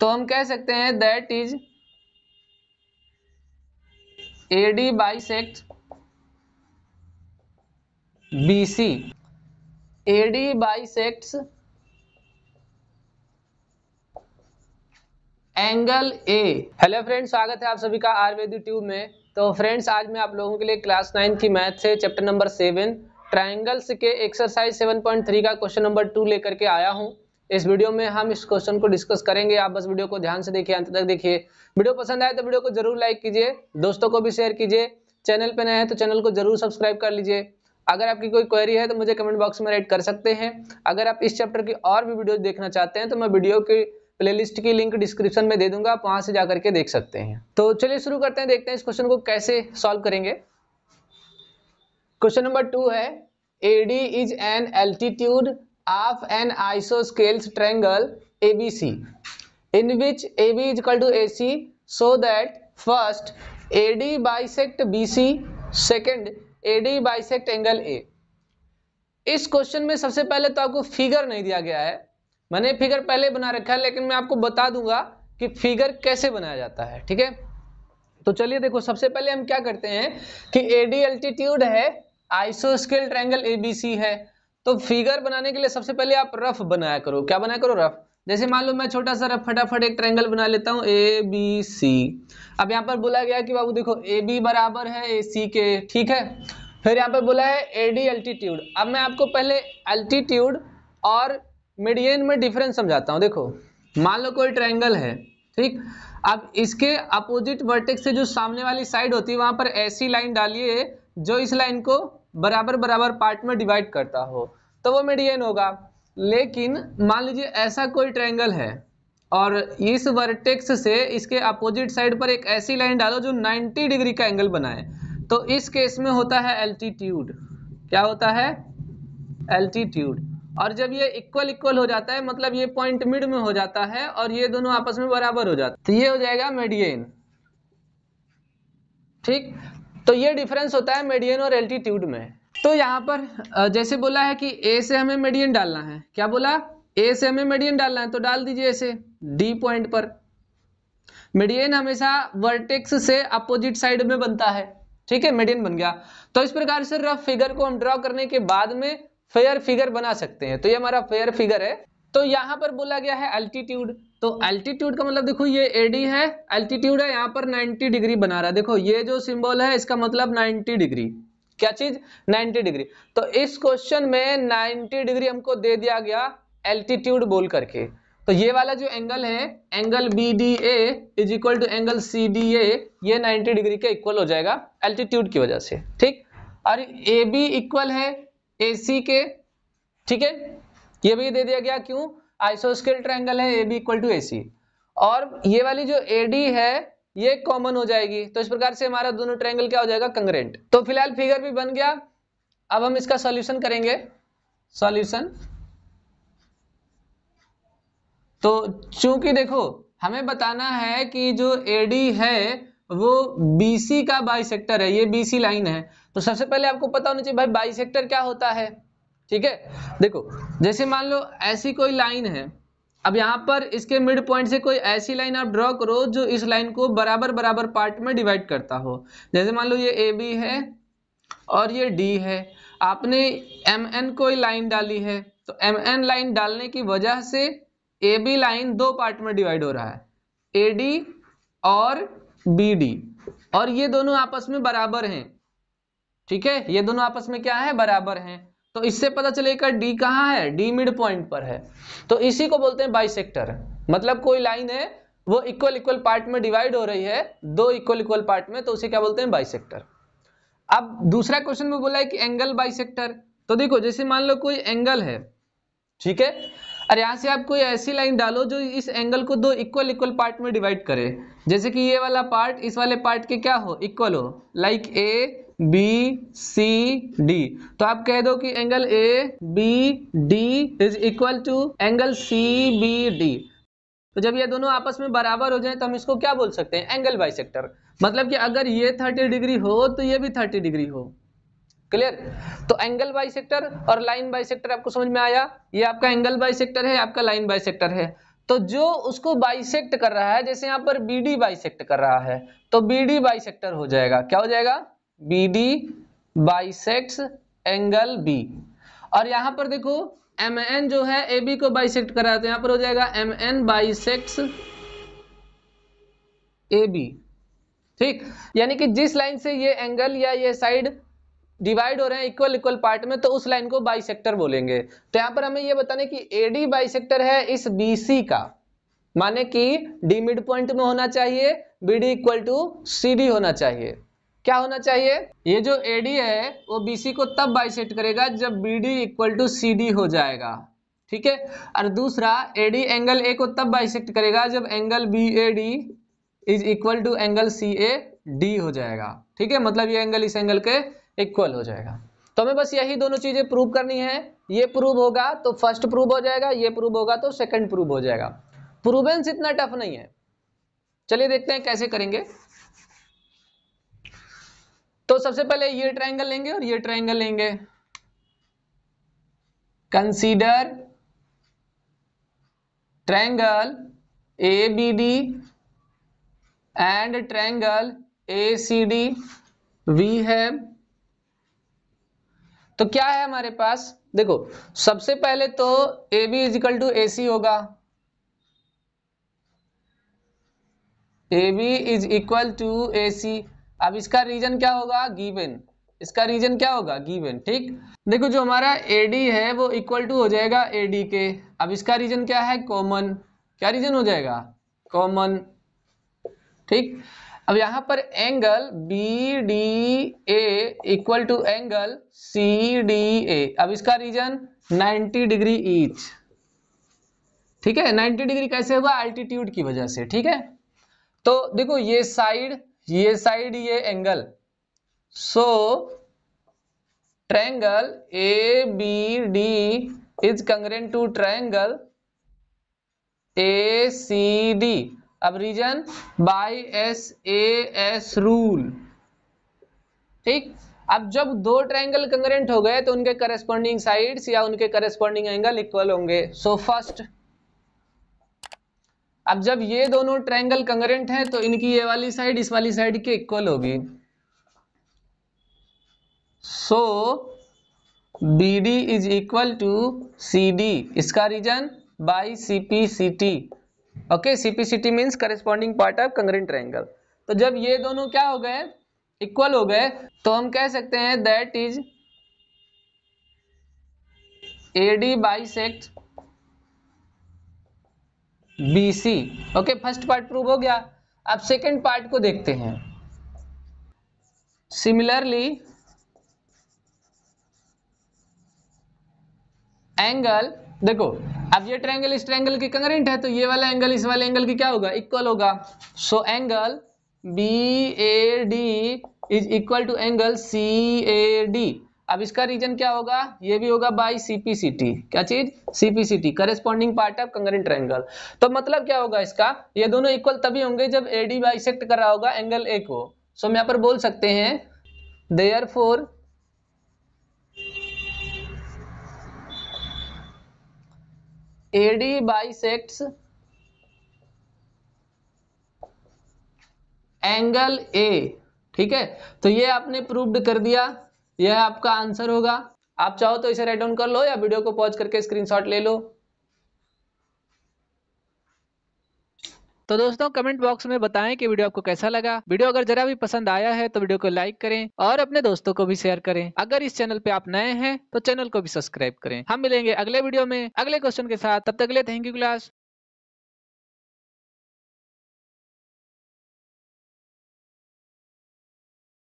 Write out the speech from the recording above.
तो हम कह सकते हैं that is A D sect B C A D sect angle A hello friends स्वागत है आप सभी का आयुर्वेदिक ट्यूब में तो फ्रेंड्स आज मैं आप लोगों के लिए क्लास नाइन की मैथ से चैप्टर नंबर सेवन ट्राइंगल्स के एक्सरसाइज सेवन पॉइंट थ्री का क्वेश्चन नंबर टू लेकर के आया हूँ इस वीडियो में हम इस क्वेश्चन को डिस्कस करेंगे आप बस वीडियो को ध्यान से देखिए अंत तक देखिए वीडियो पसंद आए तो वीडियो को जरूर लाइक कीजिए दोस्तों को भी शेयर कीजिए चैनल पर नए हैं तो चैनल को जरूर सब्सक्राइब कर लीजिए अगर आपकी कोई क्वेरी है तो मुझे कमेंट बॉक्स में राइट कर सकते हैं अगर आप इस चैप्टर की और भी वीडियो देखना चाहते हैं तो मैं वीडियो की प्लेलिस्ट की लिंक डिस्क्रिप्शन में दे दूंगा आप वहां से जाकर के देख सकते हैं तो चलिए शुरू करते हैं देखते हैं इस क्वेश्चन को कैसे सॉल्व करेंगे क्वेश्चन नंबर टू है AD is an altitude of an A B of an isosceles triangle ABC in which AB is equal to AC so that first AD bisect BC second AD bisect angle A इस क्वेश्चन में सबसे पहले तो आपको figure नहीं दिया गया है मैंने फिगर पहले बना रखा है लेकिन मैं आपको बता दूंगा कि फिगर कैसे बनाया जाता है ठीक है तो चलिए देखो सबसे पहले हम क्या करते हैं कि ए डी अल्टीट्यूड है आइसोस्केल ट्रायंगल एबीसी है तो फिगर बनाने के लिए सबसे पहले आप रफ बनाया करो क्या बनाया करो रफ जैसे मान लो मैं छोटा सा रफ फटाफट एक ट्रायंगल बना लेता हूँ ए बी सी अब यहाँ पर बोला गया कि बाबू देखो ए बी बराबर है ए सी के ठीक है फिर यहाँ पर बोला है ए डी अल्टीट्यूड अब मैं आपको पहले अल्टीट्यूड और मीडियन में डिफरेंस समझाता हूँ देखो मान लो कोई ट्रायंगल है ठीक अब इसके अपोजिट वर्टेक्स से जो सामने वाली साइड होती है वहाँ पर ऐसी लाइन डालिए जो इस लाइन को बराबर बराबर पार्ट में डिवाइड करता हो तो वो मीडियन होगा लेकिन मान लीजिए ऐसा कोई ट्रायंगल है और इस वर्टेक्स से इसके अपोजिट साइड पर एक ऐसी लाइन डालो जो 90 डिग्री का एंगल बनाए तो इस केस में होता है एल्टीट्यूड क्या होता है एल्टीट्यूड और जब ये इक्वल इक्वल हो जाता है मतलब ये पॉइंट मिड में हो जाता है और ये दोनों आपस में बराबर हो जाता है तो ये हो जाएगा मेडियन ठीक तो ये डिफरेंस होता है मेडियन और एल्टीट्यूड में तो यहाँ पर जैसे बोला है कि ए से हमें मीडियन डालना है क्या बोला ए से हमें मेडियन डालना है तो डाल दीजिए ऐसे डी पॉइंट पर मेडियन हमेशा वर्टेक्स से अपोजिट साइड में बनता है ठीक है मेडियन बन गया तो इस प्रकार से रफ फिगर को हम ड्रॉ करने के बाद में फेयर फिगर बना सकते हैं तो ये हमारा फेयर फिगर है तो यहाँ पर बोला गया है अल्टीट्यूड तो अल्टीट्यूड का मतलब देखो ये एडी है अल्टीट्यूड है यहां पर 90 डिग्री बना रहा है देखो ये जो सिंबल है इसका मतलब 90 डिग्री क्या चीज 90 डिग्री तो इस क्वेश्चन में 90 डिग्री हमको दे दिया गया एल्टीट्यूड बोल करके तो ये वाला जो एंगल है angle B D A is equal to angle C D A ये 90 डिग्री के इक्वल हो जाएगा एल्टीट्यूड की वजह से ठीक और ए बी इक्वल है ए सी के ठीक है ये भी दे दिया गया क्यों आइसोस्केल ट्रायंगल है A B equal to A C और ये वाली जो ए डी है ये कॉमन हो जाएगी तो इस प्रकार से हमारा दोनों ट्रायंगल क्या हो जाएगा कंग्रेंट तो फिलहाल फिगर भी बन गया अब हम इसका सॉल्यूशन करेंगे सॉल्यूशन तो चूंकि देखो हमें बताना है कि जो एडी है वो बीसी का बाइसेक्टर है ये बीसी लाइन है तो सबसे पहले आपको पता होना चाहिए भाई बाइसेक्टर क्या होता है ठीक है देखो जैसे मान लो ऐसी कोई लाइन है अब यहाँ पर इसके मिड पॉइंट से कोई ऐसी लाइन आप ड्रॉ करो जो इस लाइन को बराबर बराबर पार्ट में डिवाइड करता हो जैसे मान लो ये ए बी है और ये डी है आपने एम एन कोई लाइन डाली है तो एम एन लाइन डालने की वजह से ए बी लाइन दो पार्ट में डिवाइड हो रहा है ए डी और बी डी और ये दोनों आपस में बराबर हैं ठीक है ये दोनों आपस में क्या है बराबर हैं तो इससे पता चलेगा डी कहाँ है डी मिड पॉइंट पर है तो इसी को बोलते हैं बाई मतलब कोई लाइन है वो इक्वल इक्वल पार्ट में डिवाइड हो रही है दो इक्वल इक्वल पार्ट में तो उसे क्या बोलते हैं बाई अब दूसरा क्वेश्चन में बोला है कि एंगल बाई तो देखो जैसे मान लो कोई एंगल है ठीक है और यहाँ से आप कोई ऐसी लाइन डालो जो इस एंगल को दो इक्वल इक्वल पार्ट में डिवाइड करे जैसे कि ये वाला पार्ट इस वाले पार्ट के क्या हो इक्वल हो like A B C D तो आप कह दो कि angle A B D is equal to angle C B D तो जब ये दोनों आपस में बराबर हो जाए तो हम इसको क्या बोल सकते हैं एंगल सेक्टर मतलब कि अगर ये 30 डिग्री हो तो ये भी 30 डिग्री हो क्लियर तो एंगल सेक्टर और लाइन सेक्टर आपको समझ में आया ये आपका एंगल सेक्टर है आपका लाइन सेक्टर है तो जो उसको बाइसेक्ट कर रहा है जैसे यहाँ पर बी डी बाइसेक्ट कर रहा है तो बी डी बाइसेक्टर हो जाएगा क्या हो जाएगा B D bisects angle B और यहां पर देखो एम एन जो है ए बी को बाइसेक्ट करा तो यहां पर हो जाएगा M N sects A B ठीक यानी कि जिस लाइन से ये एंगल या ये साइड डिवाइड हो रहे हैं इक्वल इक्वल पार्ट में तो उस लाइन को बाइसेक्टर बोलेंगे तो यहां पर हमें ये बताने कि ए डी बाइसेक्टर है इस बी सी का माने कि डी मिड पॉइंट में होना चाहिए B D equal to C D होना चाहिए क्या होना चाहिए ये जो ए डी है वो बी सी को तब बाइसेट करेगा जब B D equal to C D हो जाएगा ठीक है और दूसरा ए डी एंगल ए को तब बाइसेक्ट करेगा जब angle B A D is equal to angle C A D हो जाएगा ठीक है मतलब ये एंगल इस एंगल के इक्वल हो जाएगा तो हमें बस यही दोनों चीज़ें प्रूव करनी है ये प्रूव होगा तो फर्स्ट प्रूव हो जाएगा ये प्रूव होगा तो सेकंड प्रूव हो जाएगा प्रूवेंस इतना टफ नहीं है चलिए देखते हैं कैसे करेंगे तो सबसे पहले ये ट्राइंगल लेंगे और ये ट्राइंगल लेंगे consider triangle A B D and triangle A C D वी है तो क्या है हमारे पास देखो सबसे पहले तो A B is equal to A C होगा A B is equal to A C अब इसका रीजन क्या होगा गिवन इसका रीजन क्या होगा गिवन ठीक देखो जो हमारा एडी है वो इक्वल टू हो जाएगा एडी के अब इसका रीजन क्या है कॉमन क्या रीजन हो जाएगा कॉमन ठीक अब यहां पर angle B D A equal to angle C D A अब इसका रीजन 90 डिग्री ईच ठीक है 90 डिग्री कैसे होगा अल्टीट्यूड की वजह से ठीक है तो देखो ये साइड ये साइड ये angle so triangle A B D is congruent to triangle A C D अब reason by S A S rule ठीक अब जब दो ट्रायंगल कंग्रेंट हो गए तो उनके करेस्पॉन्डिंग साइड्स या उनके करेस्पॉन्डिंग एंगल इक्वल होंगे सो फर्स्ट अब जब ये दोनों ट्रायंगल कंगरेंट हैं तो इनकी ये वाली साइड इस वाली साइड के इक्वल होगी so B D is equal to C D इसका reason by C P C T okay C P C T means corresponding part of congruent triangle तो जब ये दोनों क्या हो गए इक्वल हो गए तो हम कह सकते हैं that is A D bisect B C okay first part prove हो गया अब सेकेंड पार्ट को देखते हैं सिमिलरली एंगल देखो अब ये ट्रायंगल इस ट्रायंगल की कंग्रेंट है तो ये वाला एंगल इस वाले एंगल की क्या होगा इक्वल होगा so angle B A D is equal to angle C A D अब इसका रीजन क्या होगा ये भी होगा बाई सीपीसीटी क्या चीज CPCT corresponding part of congruent triangle तो मतलब क्या होगा इसका ये दोनों इक्वल तभी होंगे जब एडी बाइसेक्ट कर रहा होगा एंगल ए को सो हम यहां पर बोल सकते हैं therefore AD bisects angle A ठीक है तो ये आपने प्रूव्ड कर दिया यह आपका आंसर होगा आप चाहो तो इसे राइट डाउन कर लो या वीडियो को पॉज करके स्क्रीनशॉट ले लो तो दोस्तों कमेंट बॉक्स में बताएं कि वीडियो आपको कैसा लगा वीडियो अगर जरा भी पसंद आया है तो वीडियो को लाइक करें और अपने दोस्तों को भी शेयर करें अगर इस चैनल पे आप नए हैं तो चैनल को भी सब्सक्राइब करें हम मिलेंगे अगले वीडियो में अगले क्वेश्चन के साथ तब तक अगले थैंक यू क्लास